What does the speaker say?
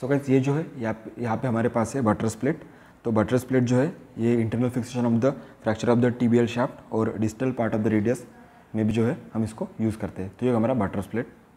सो so, ये जो है यहाँ यहाँ पे हमारे पास है बटर स्प्लिट तो बटर स्प्लिट जो है ये internal fixation of the fracture of the T B shaft और distal part of the radius में भी जो है हम इसको यूज़ करते हैं तो ये हमारा बटर स्प्लिट